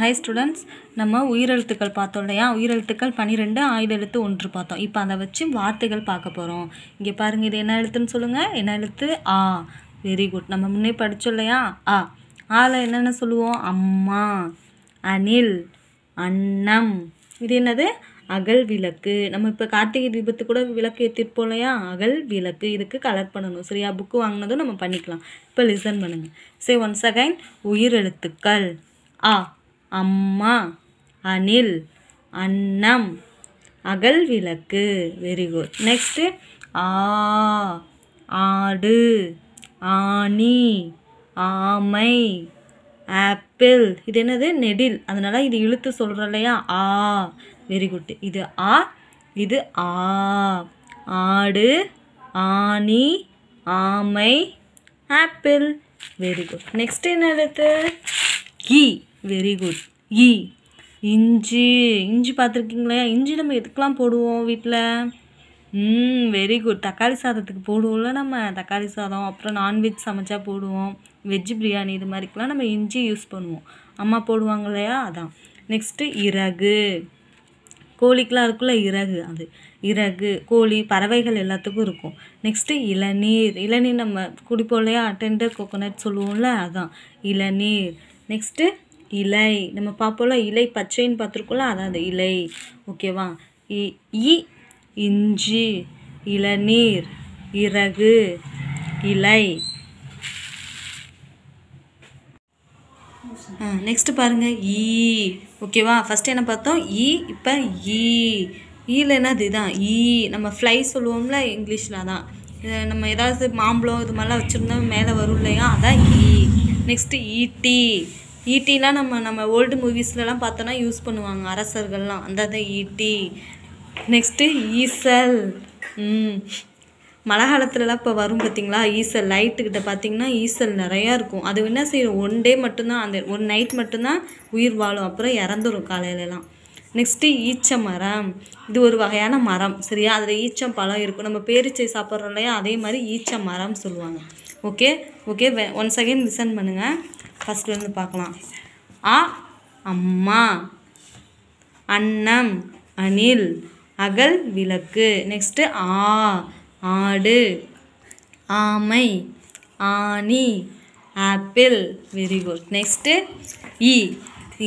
high students நம்ம உயிரெழுத்துக்கள் பார்த்தோம் இல்லையா உயிரெழுத்துக்கள் பன்னிரெண்டு ஆயுத எழுத்து ஒன்று பார்த்தோம் இப்போ அதை வச்சு வார்த்தைகள் பார்க்க போகிறோம் இங்கே பாருங்கள் இது என்ன எழுத்துன்னு சொல்லுங்கள் என்ன எழுத்து ஆ வெரி குட் நம்ம முன்னே படித்தோம் இல்லையா ஆ ஆல என்னென்ன சொல்லுவோம் அம்மா அனில் அன்னம் இது என்னது அகல் விளக்கு நம்ம இப்போ கார்த்திகை தீபத்து கூட விளக்கு ஏற்றிருப்போம் இல்லையா அகல் விளக்கு இதுக்கு கலர் பண்ணணும் சரியா புக்கு வாங்கினதும் நம்ம பண்ணிக்கலாம் இப்போ லிசன் பண்ணுங்கள் சரி ஒன்ஸ் அகைன் உயிரெழுத்துக்கள் ஆ அம்மா அணில் அன்னம் அகல் விளக்கு வெரி குட் நெக்ஸ்ட்டு ஆ ஆடு ஆணி ஆமை ஆப்பிள் இது என்னது நெடில் அதனால் இது இழுத்து சொல்கிறோம் இல்லையா ஆ வெரி குட் இது ஆ இது ஆ ஆடு ஆணி ஆமை ஆப்பிள் வெரி குட் நெக்ஸ்ட் என்ன எழுத்து கீ வெரி குட் இ இஞ்சி இஞ்சி பார்த்துருக்கீங்களே இஞ்சி நம்ம எதுக்கெலாம் போடுவோம் வீட்டில் ம் வெரி குட் தக்காளி சாதத்துக்கு போடுவோம்ல நம்ம தக்காளி சாதம் அப்புறம் நான்வெஜ் சமைச்சா போடுவோம் வெஜ் பிரியாணி இது மாதிரிக்கெலாம் நம்ம இஞ்சி யூஸ் பண்ணுவோம் அம்மா போடுவாங்க இல்லையா அதான் நெக்ஸ்ட்டு இறகு கோழிக்கெலாம் இருக்குல்ல இறகு அது இறகு கோழி பறவைகள் எல்லாத்துக்கும் இருக்கும் நெக்ஸ்ட்டு இளநீர் இளநீர் நம்ம குடிப்போம் இல்லையா டெண்டர் கோகோனட் சொல்லுவோம்ல அதான் இளநீர் நெக்ஸ்ட்டு இலை நம்ம பார்ப்போம்ல இலை பச்சைன்னு பார்த்துருக்கோம்ல அதான் அந்த இலை ஓகேவா இ இஞ்சி இளநீர் இறகு இலை நெக்ஸ்ட்டு பாருங்கள் ஈ ஓகேவா ஃபஸ்ட்டு என்ன பார்த்தோம் ஈ இப்போ ஈ ஈல என்னது இதுதான் ஈ நம்ம ஃப்ளை சொல்லுவோம்ல இங்கிலீஷில் தான் நம்ம ஏதாவது மாம்பழம் இது மாதிரிலாம் வச்சுருந்தோம் மேலே வரும் இல்லையா அதான் ஈ நெக்ஸ்ட்டு ஈட்டி ஈட்டிலாம் நம்ம நம்ம ஓல்டு மூவிஸ்லலாம் பார்த்தோன்னா யூஸ் பண்ணுவாங்க அரசர்கள்லாம் அந்த அந்த ஈட்டி நெக்ஸ்ட்டு ஈசல் மழை காலத்துலலாம் இப்போ வரும் பார்த்தீங்களா ஈசல் லைட்டுக்கிட்ட பார்த்தீங்கன்னா ஈசல் நிறையா இருக்கும் அது என்ன செய்யும் ஒன் டே மட்டும்தான் அந்த ஒன் நைட் மட்டும்தான் உயிர் வாழும் அப்புறம் இறந்துடும் காலையிலலாம் நெக்ஸ்ட்டு ஈச்ச மரம் இது ஒரு வகையான மரம் சரியா அதில் ஈச்சம் பழம் இருக்கும் நம்ம பேரிச்சை சாப்பிட்றோம் இல்லையா அதே மாதிரி ஈச்ச மரம் சொல்லுவாங்க okay okay once again listen பண்ணுங்கள் ஃபஸ்ட்லேருந்து பார்க்கலாம் ஆ அம்மா அன்னம் அணில் அகல் விளக்கு நெக்ஸ்ட்டு ஆ ஆடு ஆமை ஆணி ஆப்பிள் வெரி குட் நெக்ஸ்ட்டு இ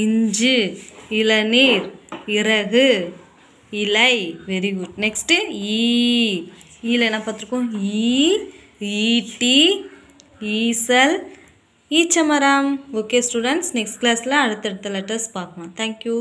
இஞ்சு இளநீர் இறகு இலை வெரி குட் நெக்ஸ்ட்டு ஈ ஈல என்ன பார்த்துருக்கோம் ஈ ஈட்டி ஈசல் ஈச்சமரம் ஓகே ஸ்டூடெண்ட்ஸ் நெக்ஸ்ட் கிளாஸில் அடுத்தடுத்த லெட்டர்ஸ் பார்க்கலாம் தேங்க்யூ